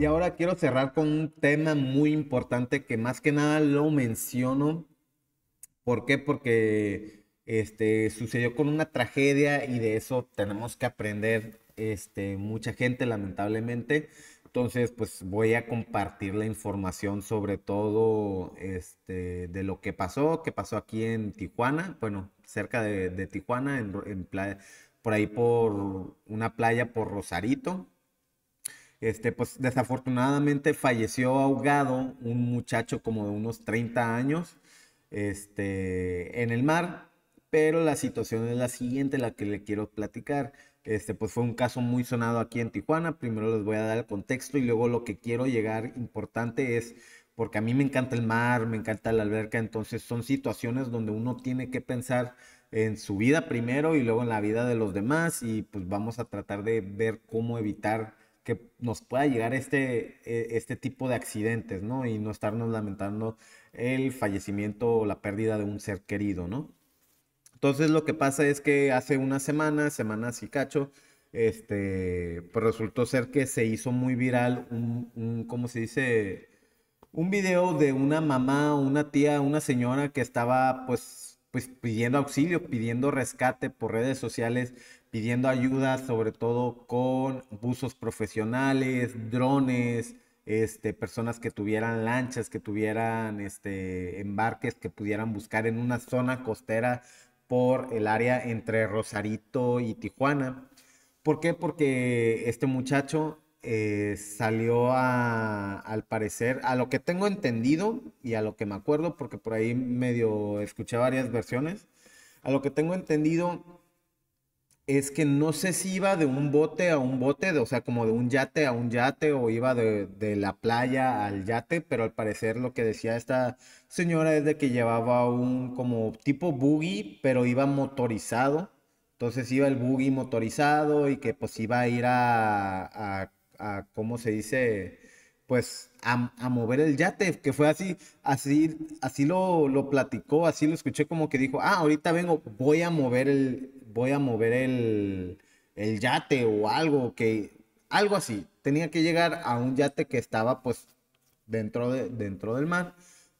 Y ahora quiero cerrar con un tema muy importante que más que nada lo menciono. ¿Por qué? Porque este, sucedió con una tragedia y de eso tenemos que aprender este, mucha gente, lamentablemente. Entonces, pues voy a compartir la información sobre todo este, de lo que pasó, que pasó aquí en Tijuana, bueno, cerca de, Tijuana, en, por ahí por una playa por Rosarito. Este, pues desafortunadamente falleció ahogado un muchacho como de unos 30 años este, en el mar, pero la situación es la siguiente, la que le quiero platicar. Este, pues fue un caso muy sonado aquí en Tijuana. Primero les voy a dar el contexto y luego lo que quiero llegar importante es, porque a mí me encanta el mar, me encanta la alberca, entonces son situaciones donde uno tiene que pensar en su vida primero y luego en la vida de los demás y pues vamos a tratar de ver cómo evitar que nos pueda llegar este, e, este tipo de accidentes, ¿no? Y no estarnos lamentando el fallecimiento o la pérdida de un ser querido, ¿no? Entonces lo que pasa es que hace una semana, semanas y cacho, este, pues resultó ser que se hizo muy viral un, ¿cómo se dice? Un video de una mamá, una tía, una señora que estaba pues, pues pidiendo auxilio, pidiendo rescate por redes sociales pidiendo ayuda sobre todo con buzos profesionales, drones, este, personas que tuvieran lanchas, que tuvieran este, embarques, que pudieran buscar en una zona costera por el área entre Rosarito y Tijuana. ¿Por qué? Porque este muchacho eh, salió a, al parecer, a lo que tengo entendido y a lo que me acuerdo, porque por ahí medio escuché varias versiones, a lo que tengo entendido es que no sé si iba de un bote a un bote, o sea, como de un yate a un yate, o iba de, la playa al yate, pero al parecer lo que decía esta señora es de que llevaba un como tipo buggy, pero iba motorizado. Entonces iba el buggy motorizado y que pues iba a ir a, a, ¿cómo se dice? Pues a, mover el yate, que fue así, así, así lo, lo platicó, así lo escuché como que dijo, ah, ahorita vengo, voy a mover el, voy a mover el, el yate o algo que algo así. Tenía que llegar a un yate que estaba pues dentro, de, dentro del mar.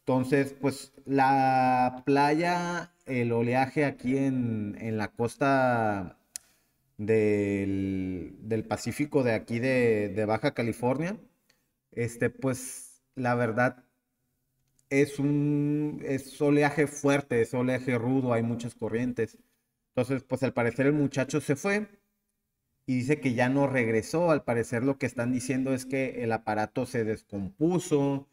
Entonces, pues la playa, el oleaje aquí en, la costa del, del, Pacífico, de aquí de, Baja California, este, pues la verdad es un es oleaje fuerte, es oleaje rudo, hay muchas corrientes. Entonces, pues al parecer el muchacho se fue y dice que ya no regresó. Al parecer lo que están diciendo es que el aparato se descompuso,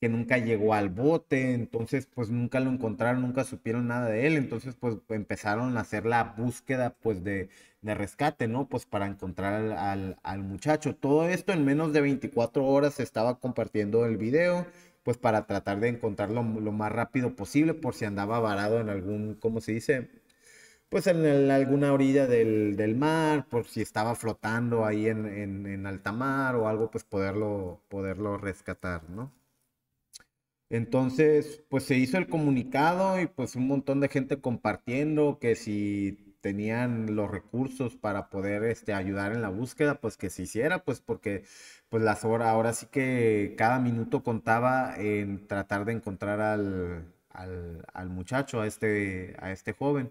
que nunca llegó al bote, entonces pues nunca lo encontraron, nunca supieron nada de él, entonces pues empezaron a hacer la búsqueda pues de, de rescate, ¿no? Pues para encontrar al, muchacho. Todo esto en menos de 24 horas se estaba compartiendo el video, pues para tratar de encontrarlo lo más rápido posible por si andaba varado en algún, ¿cómo se dice? pues en, alguna orilla del, mar, por si estaba flotando ahí en, en, alta mar o algo, pues poderlo, poderlo rescatar, ¿no? Entonces, pues se hizo el comunicado y pues un montón de gente compartiendo que si tenían los recursos para poder este, ayudar en la búsqueda, pues que se hiciera, pues porque pues las horas, ahora sí que cada minuto contaba en tratar de encontrar al, al, muchacho, a este, a este joven.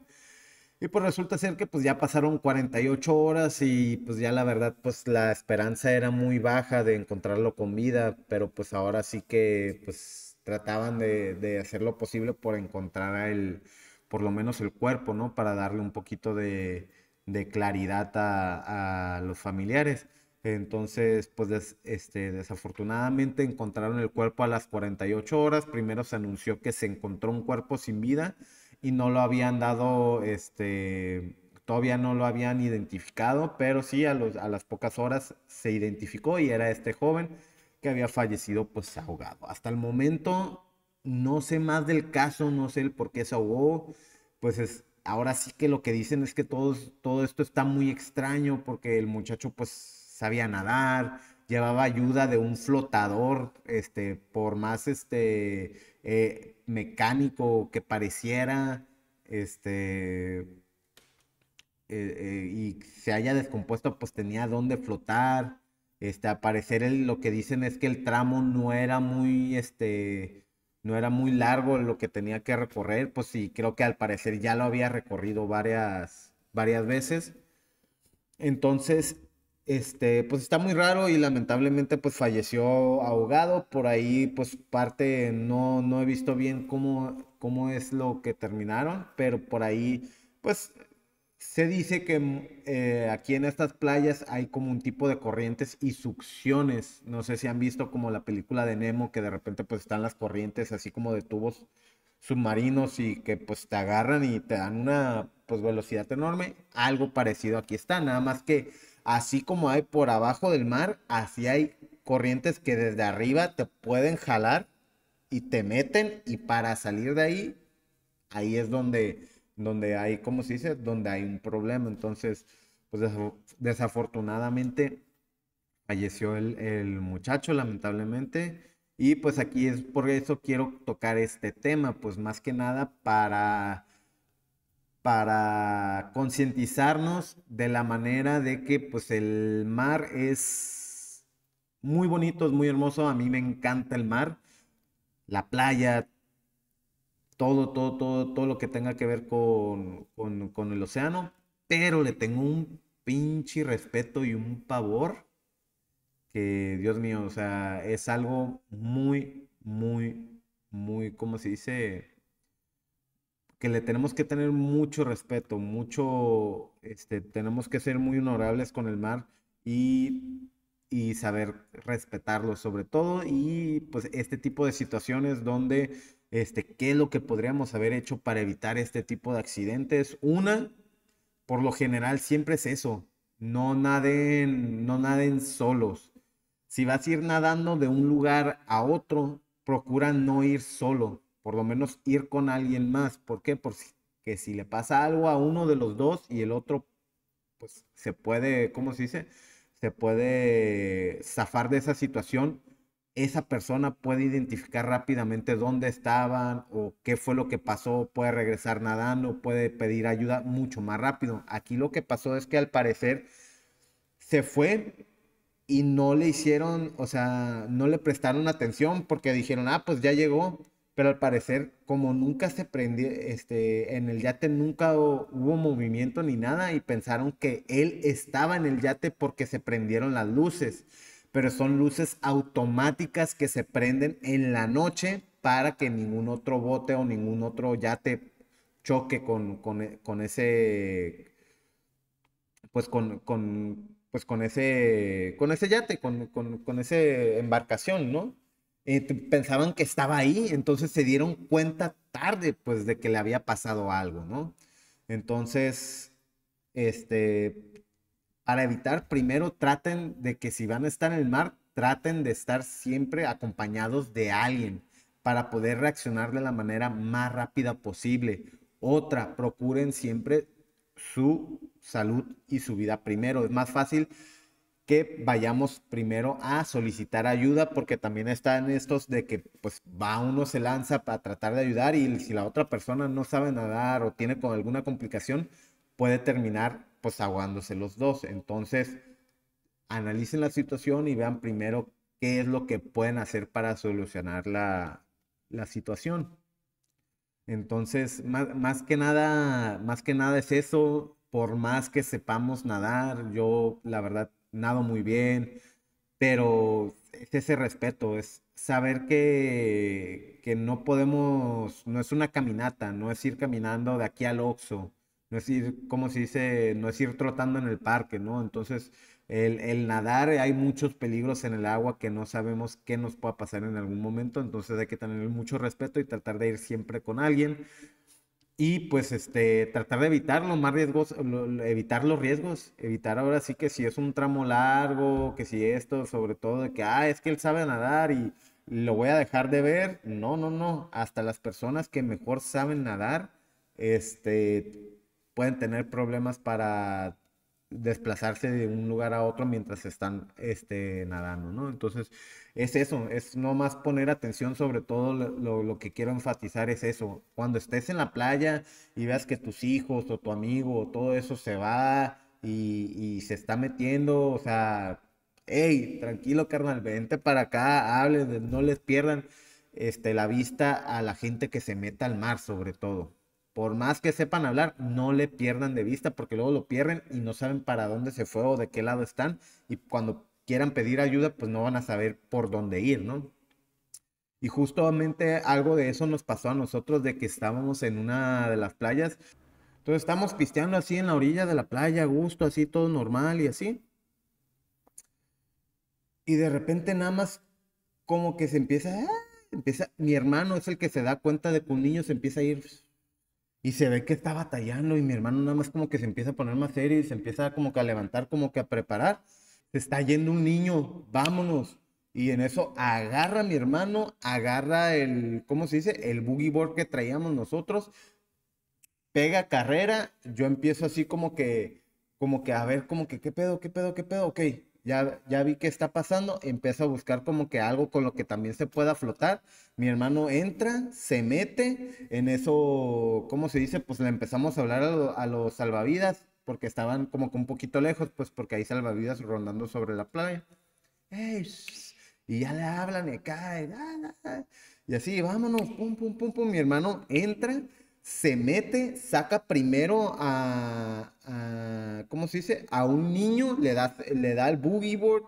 Y pues resulta ser que pues ya pasaron 48 horas y pues ya la verdad pues la esperanza era muy baja de encontrarlo con vida, pero pues ahora sí que pues trataban de, hacer lo posible por encontrar él, por lo menos el cuerpo, ¿no? Para darle un poquito de, claridad a, los familiares. Entonces, pues este, desafortunadamente encontraron el cuerpo a las 48 horas. Primero se anunció que se encontró un cuerpo sin vida y no lo habían dado, este, todavía no lo habían identificado, pero sí a, los, a las pocas horas se identificó y era este joven que había fallecido pues ahogado. Hasta el momento no sé más del caso, no sé el por qué se ahogó, pues es, ahora sí que lo que dicen es que todo, todo esto está muy extraño porque el muchacho pues sabía nadar, llevaba ayuda de un flotador, este, por más este eh, mecánico que pareciera, este, eh, eh, y se haya descompuesto, pues tenía donde flotar. Este, aparecer parecer lo que dicen es que el tramo no era muy, este, no era muy largo lo que tenía que recorrer, pues sí, creo que al parecer ya lo había recorrido varias, varias veces. Entonces, este, pues está muy raro y lamentablemente pues falleció ahogado. Por ahí pues parte no, no he visto bien cómo, cómo es lo que terminaron, pero por ahí pues se dice que mm, eh, aquí en estas playas hay como un tipo de corrientes y succiones. No sé si han visto como la película de Nemo que de repente pues están las corrientes así como de tubos submarinos y que pues te agarran y te dan una pues velocidad enorme. Algo parecido aquí está, nada más que así como hay por abajo del mar, así hay corrientes que desde arriba te pueden jalar y te meten y para salir de ahí, ahí es donde, donde hay, ¿cómo se dice? Donde hay un problema. Entonces, pues desafortunadamente falleció el, el muchacho, lamentablemente. Y pues aquí es por eso quiero tocar este tema, pues más que nada para para concientizarnos de la manera de que pues el mar es muy bonito, es muy hermoso, a mí me encanta el mar, la playa, todo, todo, todo, todo lo que tenga que ver con, con, con el océano, pero le tengo un pinche respeto y un pavor que, Dios mío, o sea, es algo muy, muy, muy, ¿cómo se dice? que le tenemos que tener mucho respeto, mucho, este, tenemos que ser muy honorables con el mar y, saber respetarlo sobre todo y pues este tipo de situaciones donde, este, qué es lo que podríamos haber hecho para evitar este tipo de accidentes. Una, por lo general siempre es eso, no naden, no naden solos. Si vas a ir nadando de un lugar a otro, procura no ir solo por lo menos ir con alguien más. ¿Por qué? Porque si le pasa algo a uno de los dos y el otro, pues se puede, ¿cómo se dice? Se puede zafar de esa situación. Esa persona puede identificar rápidamente dónde estaban o qué fue lo que pasó, puede regresar nadando, puede pedir ayuda mucho más rápido. Aquí lo que pasó es que al parecer se fue y no le hicieron, o sea, no le prestaron atención porque dijeron, ah, pues ya llegó, pero al parecer como nunca se prendió, este, en el yate nunca hubo movimiento ni nada y pensaron que él estaba en el yate porque se prendieron las luces, pero son luces automáticas que se prenden en la noche para que ningún otro bote o ningún otro yate choque con, con, e, ese, pues con, pues con ese, con ese yate, con, con esa embarcación, ¿no? Eh, pensaban que estaba ahí, entonces se dieron cuenta tarde, pues, de que le había pasado algo, ¿no? Entonces, este, para evitar, primero traten de que si van a estar en el mar, traten de estar siempre acompañados de alguien para poder reaccionar de la manera más rápida posible. Otra, procuren siempre su salud y su vida primero. Es más fácil que vayamos primero a solicitar ayuda, porque también están estos de que pues va uno, se lanza para tratar de ayudar y si la otra persona no sabe nadar o tiene con alguna complicación, puede terminar pues ahogándose los dos. Entonces, analicen la situación y vean primero qué es lo que pueden hacer para solucionar la, situación. Entonces, más, más, que nada, más que nada es eso. Por más que sepamos nadar, yo la verdad nado muy bien, pero ese respeto, es saber que, que no podemos, no es una caminata, no es ir caminando de aquí al Oxxo, no es ir, como se dice, no es ir trotando en el parque, ¿no? Entonces, el, el, nadar, eh, hay muchos peligros en el agua que no sabemos qué nos pueda pasar en algún momento, entonces hay que tener mucho respeto y tratar de ir siempre con alguien y pues este, tratar de evitar los más riesgos, evitar los riesgos, evitar ahora sí que si es un tramo largo, que si esto, sobre todo de que, ah, es que él sabe nadar y lo voy a dejar de ver. No, no, no, hasta las personas que mejor saben nadar, este, pueden tener problemas para desplazarse de un lugar a otro mientras están este, nadando, ¿no? Entonces, es eso, es nomás poner atención sobre todo lo, que quiero enfatizar es eso. Cuando estés en la playa y veas que tus hijos o tu amigo o todo eso se va y, se está metiendo, o sea, hey, tranquilo carnal, vente para acá, hablen, no les pierdan este, la vista a la gente que se meta al mar sobre todo por más que sepan hablar, no le pierdan de vista porque luego lo pierden y no saben para dónde se fue o de qué lado están. Y cuando quieran pedir ayuda, pues no van a saber por dónde ir, ¿no? Y justamente algo de eso nos pasó a nosotros de que estábamos en una de las playas. Entonces estamos pisteando así en la orilla de la playa, gusto, así todo normal y así. Y de repente nada más como que se empieza, ah, empieza, mi hermano es el que se da cuenta de que un niño se empieza a ir y se ve que está batallando y mi hermano nada más como que se empieza a poner más serio y se empieza como que a levantar, como que a preparar. Se está yendo un niño, vámonos. Y en eso agarra mi hermano, agarra el, ¿cómo se dice? El boogie board que traíamos nosotros, pega carrera, yo empiezo así como que, como que a ver, como que, ¿qué pedo, qué pedo, qué pedo? Ok, ya, vi qué está pasando, empiezo a buscar como que algo con lo que también se pueda flotar. Mi hermano entra, se mete, en eso, ¿cómo se dice? Pues le empezamos a hablar a, los salvavidas, porque estaban como que un poquito lejos, pues porque hay salvavidas rondando sobre la playa. y ya le hablan y cae. Y así, vámonos, pum, pum, pum, pum. Mi hermano entra se mete, saca primero a, ¿cómo se dice? A un niño, le da, le da el boogie board,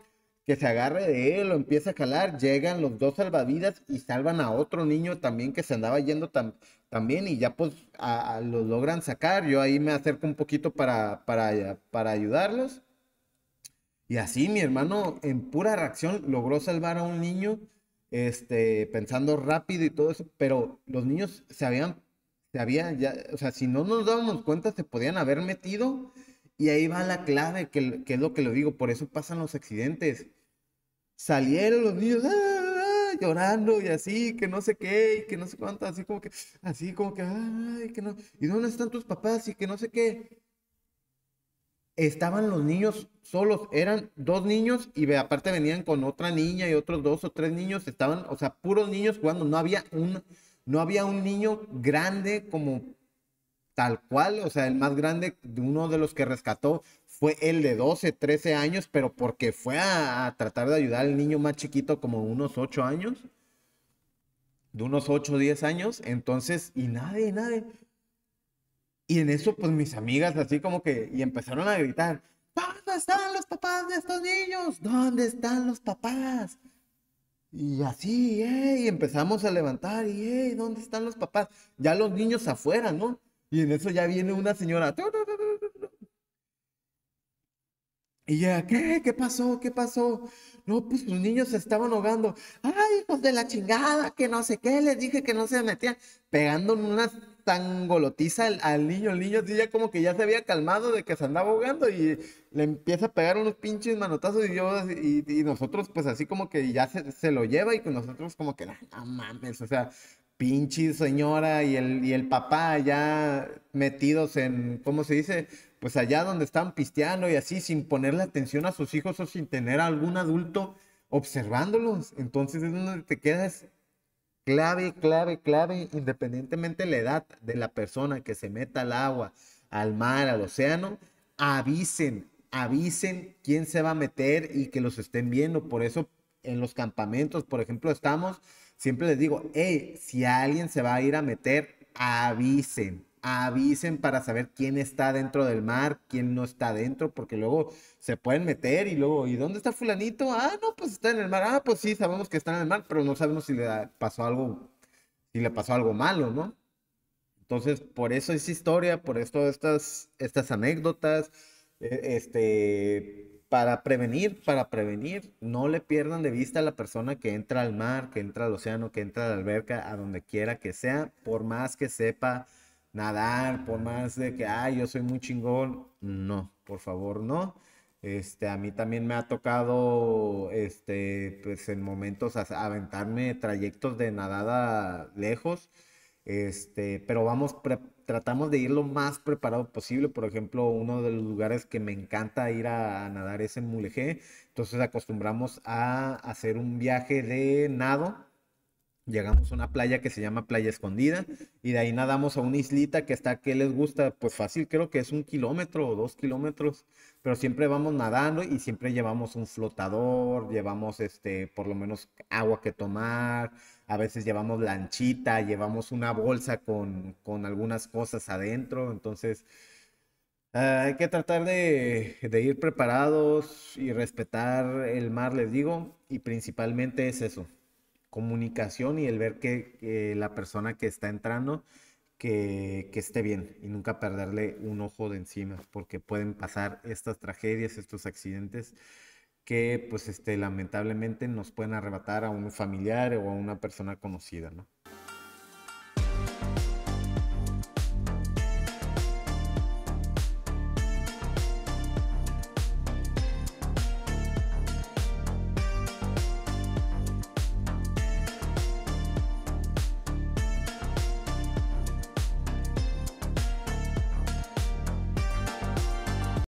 que se agarre de él, lo empieza a calar llegan los dos salvavidas y salvan a otro niño también que se andaba yendo también y ya pues los logran sacar. Yo ahí me acerco un poquito para, para, para ayudarlos. Y así mi hermano en pura reacción logró salvar a un niño, este, pensando rápido y todo eso, pero los niños se habían había ya, o sea, si no nos dábamos cuenta, se podían haber metido. Y ahí va la clave, que, es lo que lo digo, por eso pasan los accidentes. Salieron los niños ah, ah, ah, llorando y así, que no sé qué, y que no sé cuánto, así como que, así como que, ay, que no. ¿Y dónde están tus papás? Y que no sé qué. Estaban los niños solos, eran dos niños y aparte venían con otra niña y otros dos o tres niños, estaban, o sea, puros niños jugando, no había un no había un niño grande como tal cual, o sea, el más grande, de uno de los que rescató fue el de 12, 13 años, pero porque fue a, tratar de ayudar al niño más chiquito como unos 8 años, de unos 8, 10 años, entonces, y nadie, nadie. Y en eso, pues mis amigas así como que, y empezaron a gritar, ¿dónde están los papás de estos niños? ¿Dónde están los papás? Y así, eh, y empezamos a levantar, y eh, ¿dónde están los papás? Ya los niños afuera, ¿no? Y en eso ya viene una señora. Y ya, ¿qué? ¿Qué pasó? ¿Qué pasó? No, pues los niños se estaban ahogando. Ay, hijos de la chingada, que no sé qué, les dije que no se metían, pegando en unas tan golotiza al, niño, el niño ya como que ya se había calmado de que se andaba ahogando y le empieza a pegar unos pinches manotazos y yo, y, nosotros pues así como que ya se, lo lleva y con nosotros como que, ah, no mames, o sea, pinche señora y el, y el papá ya metidos en, ¿cómo se dice? Pues allá donde están pisteando y así sin ponerle atención a sus hijos o sin tener algún adulto observándolos. Entonces es donde te quedas clave, clave, clave, independientemente de la edad de la persona que se meta al agua, al mar, al océano, avisen, avisen quién se va a meter y que los estén viendo. Por eso en los campamentos, por ejemplo, estamos, siempre les digo, hey, si alguien se va a ir a meter, avisen, avisen para saber quién está dentro del mar, quién no está dentro, porque luego se pueden meter y luego, ¿y dónde está fulanito? Ah, no, pues está en el mar. Ah, pues sí, sabemos que está en el mar, pero no sabemos si le pasó algo, si le pasó algo malo, ¿no? Entonces, por eso es historia, por esto estas, estas anécdotas, e, este, para prevenir, para prevenir, no le pierdan de vista a la persona que entra al mar, que entra al océano, que entra a la alberca, a donde quiera que sea, por más que sepa nadar, por más de que, ay, yo soy muy chingón, no, por favor, no. Este, a mí también me ha tocado, este, pues en momentos aventarme trayectos de nadada lejos, este, pero vamos, tratamos de ir lo más preparado posible. Por ejemplo, uno de los lugares que me encanta ir a, nadar es en Mulegé, entonces acostumbramos a hacer un viaje de nado, Llegamos a una playa que se llama Playa Escondida y de ahí nadamos a una islita que está, que les gusta? Pues fácil, creo que es un kilómetro o dos kilómetros, pero siempre vamos nadando y siempre llevamos un flotador, llevamos este, por lo menos agua que tomar, a veces llevamos lanchita, llevamos una bolsa con, con algunas cosas adentro, entonces... Ah, hay que tratar de, ir preparados y respetar el mar, les digo, y principalmente es eso, comunicación y el ver que, la persona que está entrando que, esté bien y nunca perderle un ojo de encima, porque pueden pasar estas tragedias, estos accidentes que pues este, lamentablemente nos pueden arrebatar a un familiar o a una persona conocida, ¿no?